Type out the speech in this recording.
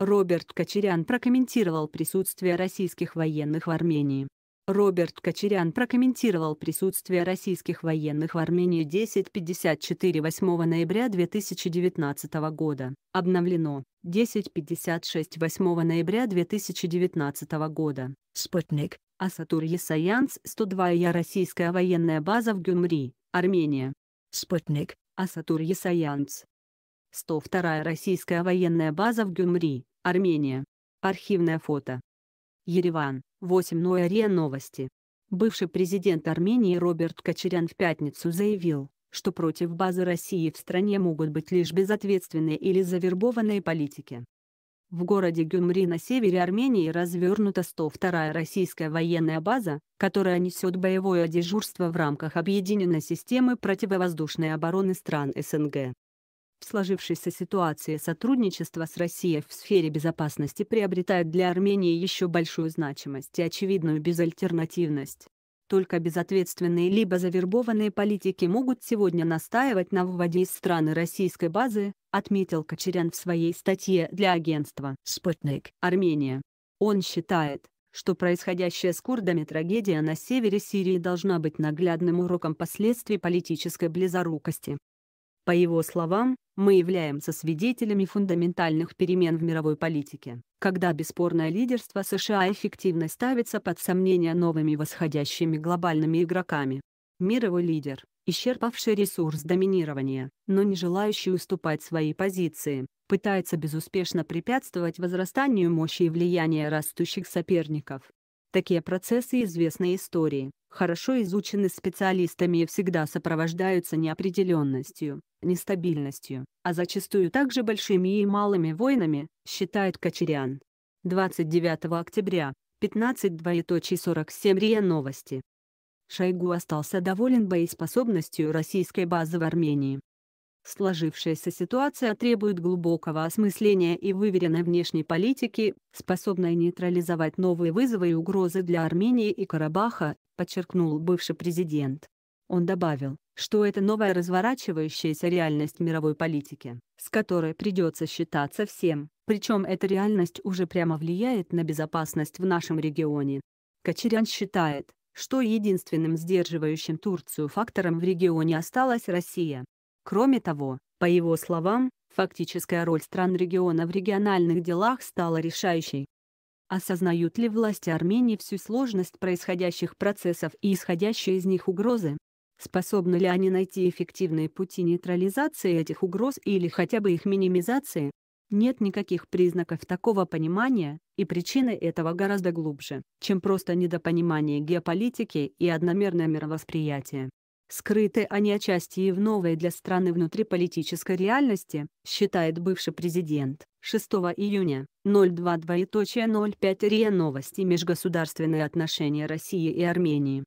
Роберт Кочерян прокомментировал присутствие российских военных в Армении. Роберт Кочерян прокомментировал присутствие российских военных в Армении 10.54 8 ноября 2019 года. Обновлено. 10.56 8 ноября 2019 года. Спутник. Асатур Есаянс 102 Я российская военная база в Гюмри, Армения. Спутник. Асатур Есаянц, 102-я российская военная база в Гюмри, Армения. Архивное фото. Ереван, 8 ноября. Новости. Бывший президент Армении Роберт Кочерян в пятницу заявил, что против базы России в стране могут быть лишь безответственные или завербованные политики. В городе Гюмри на севере Армении развернута 102-я российская военная база, которая несет боевое дежурство в рамках объединенной системы противовоздушной обороны стран СНГ в сложившейся ситуации сотрудничество с Россией в сфере безопасности приобретает для Армении еще большую значимость и очевидную безальтернативность. Только безответственные либо завербованные политики могут сегодня настаивать на выводе из страны российской базы, отметил Кочерян в своей статье для агентства «Спутник. Армения». Он считает, что происходящая с курдами трагедия на севере Сирии должна быть наглядным уроком последствий политической близорукости. По его словам, мы являемся свидетелями фундаментальных перемен в мировой политике, когда бесспорное лидерство США эффективно ставится под сомнение новыми восходящими глобальными игроками. Мировой лидер, исчерпавший ресурс доминирования, но не желающий уступать свои позиции, пытается безуспешно препятствовать возрастанию мощи и влияния растущих соперников. Такие процессы известны истории, хорошо изучены специалистами и всегда сопровождаются неопределенностью, нестабильностью, а зачастую также большими и малыми войнами, считает Кочерян. 29 октября, 15.47 РИА Новости. Шойгу остался доволен боеспособностью российской базы в Армении. Сложившаяся ситуация требует глубокого осмысления и выверенной внешней политики, способной нейтрализовать новые вызовы и угрозы для Армении и Карабаха, подчеркнул бывший президент. Он добавил, что это новая разворачивающаяся реальность мировой политики, с которой придется считаться всем, причем эта реальность уже прямо влияет на безопасность в нашем регионе. Кочерян считает, что единственным сдерживающим Турцию фактором в регионе осталась Россия. Кроме того, по его словам, фактическая роль стран региона в региональных делах стала решающей. Осознают ли власти Армении всю сложность происходящих процессов и исходящие из них угрозы? Способны ли они найти эффективные пути нейтрализации этих угроз или хотя бы их минимизации? Нет никаких признаков такого понимания, и причины этого гораздо глубже, чем просто недопонимание геополитики и одномерное мировосприятие. Скрыты они а отчасти и в новой для страны внутриполитической реальности, считает бывший президент. 6 июня, 02.05 РИА Новости Межгосударственные отношения России и Армении.